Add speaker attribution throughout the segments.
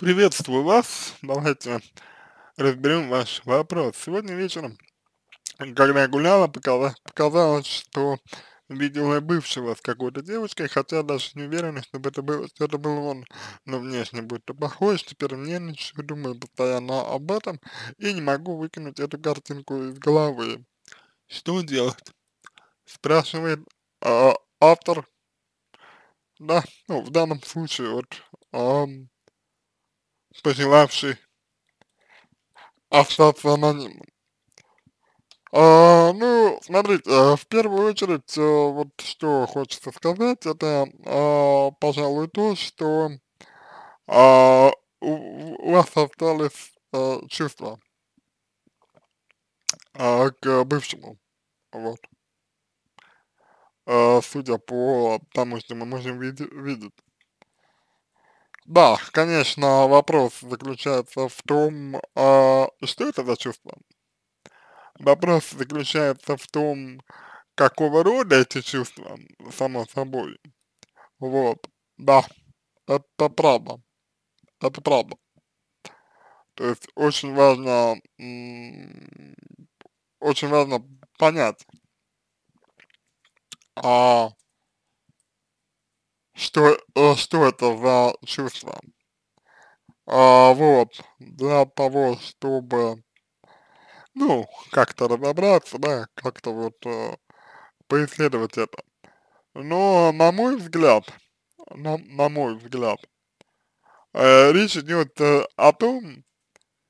Speaker 1: Приветствую вас. Давайте разберем ваш вопрос. Сегодня вечером, когда я гуляла, показалось, что видела бывшего с какой-то девочкой, хотя даже не уверена, чтобы это было, что это был он, но внешне будто похож, теперь мне нервничаю, думаю постоянно об этом и не могу выкинуть эту картинку из головы. Что делать? Спрашивает э, автор, да, ну, в данном случае вот, э, пожелавший остаться анонимным. А, ну, смотрите, э, в первую очередь, э, вот что хочется сказать, это, а, пожалуй, то, что а, у, вас остались а, чувства а, к бывшему, вот. А, судя по тому, что мы можем видеть. Да, конечно, вопрос заключается в том, а, что это за чувство. Вопрос заключается в том, какого рода эти чувства, само собой. Вот, да, это правда, это правда. То есть очень важно, очень важно понять, а, что, э, что это за чувство. А, вот, для того, чтобы, ну, как-то разобраться, да, как-то вот э, поисследовать это. Но, на мой взгляд, на, на мой взгляд, э, речь идет э, о том,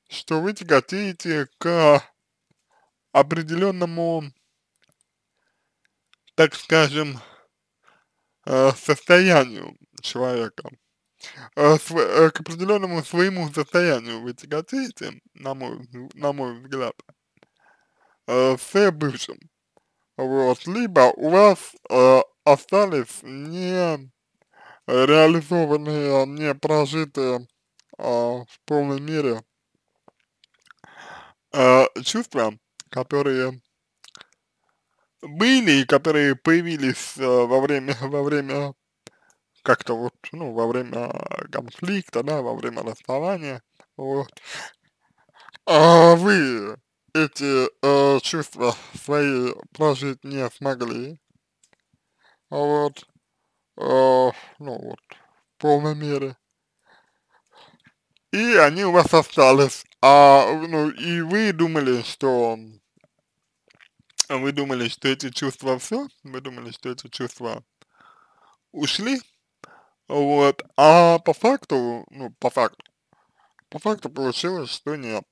Speaker 1: что вы тяготеете к определенному, так скажем, Э, состоянию человека, э, э, к определенному своему состоянию вы тяготеете, на мой, на мой взгляд, э, с бывшим. Вот, либо у вас остались не реализованные, не прожитые в полной мере чувства, которые были и которые появились э, во время, во время как-то вот, ну, во время конфликта, да, во время расставания, вот. А вы эти э, чувства свои прожить не смогли, вот, э, ну, вот, в полной мере. И они у вас остались, а, ну, и вы думали, что а вы думали, что эти чувства все? Вы думали, что эти чувства ушли? Вот, а по факту, ну, по факту, по факту получилось, что нет.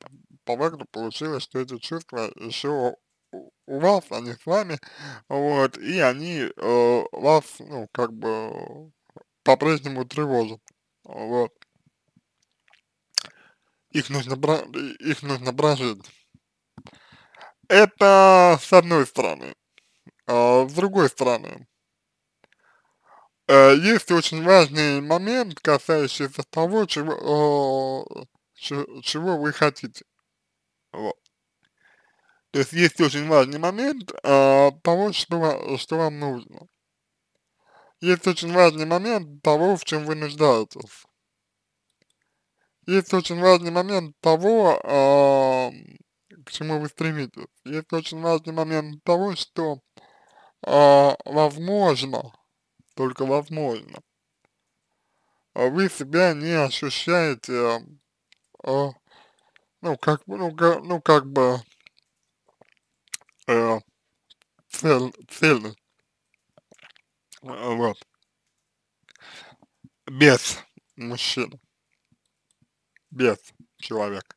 Speaker 1: По факту получилось, что эти чувства еще у вас, а не с вами, вот, и они э, вас, ну, как бы, по-прежнему тревожат, вот. Их нужно, их нужно прожить. Это с одной стороны. А, с другой стороны, э, есть очень важный момент, касающийся того, чего, чего, вы хотите. Вот. То есть есть очень важный момент э, того, что, что вам нужно. Есть очень важный момент того, в чем вы нуждаетесь. Есть очень важный момент того, э, к чему вы стремитесь. Есть очень важный момент того, что а, возможно, только возможно, а вы себя не ощущаете, а, ну, как бы, ну, как, ну, как бы, э, цель, цельно, вот, без мужчины, без человека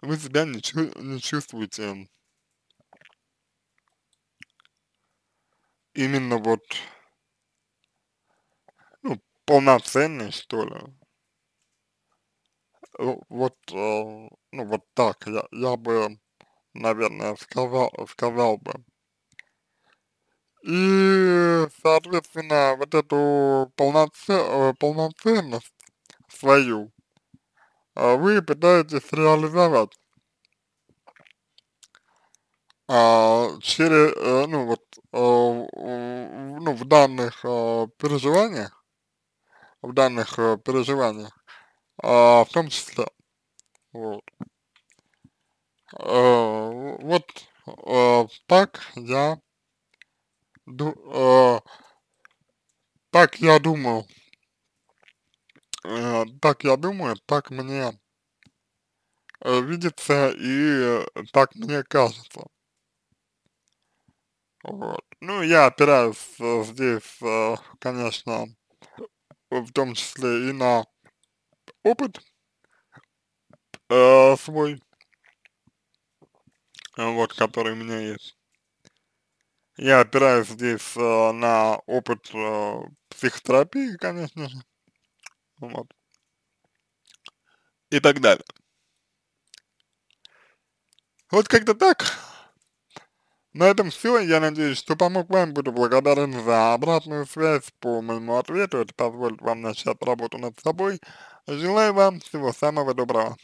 Speaker 1: вы себя не, чу не чувствуете именно вот ну, полноценной, что ли. Э, вот, э, ну вот так, я, я бы, наверное, сказал, сказал бы. И, соответственно, вот эту полноце э, полноценность свою, а вы пытаетесь реализовать а, через, э, ну вот, э, ну в данных э, переживаниях, в данных переживаниях, а, в том числе, вот. Вот так я, так я думал Э, так я думаю, так мне э, видится и э, так мне кажется. Вот. Ну, я опираюсь э, здесь, э, конечно, в том числе и на опыт э, свой, вот, который у меня есть. Я опираюсь здесь э, на опыт э, психотерапии, конечно же. Вот. И так далее. Вот как-то так. На этом все. Я надеюсь, что помог вам. Буду благодарен за обратную связь по моему ответу. Это позволит вам начать работу над собой. Желаю вам всего самого доброго.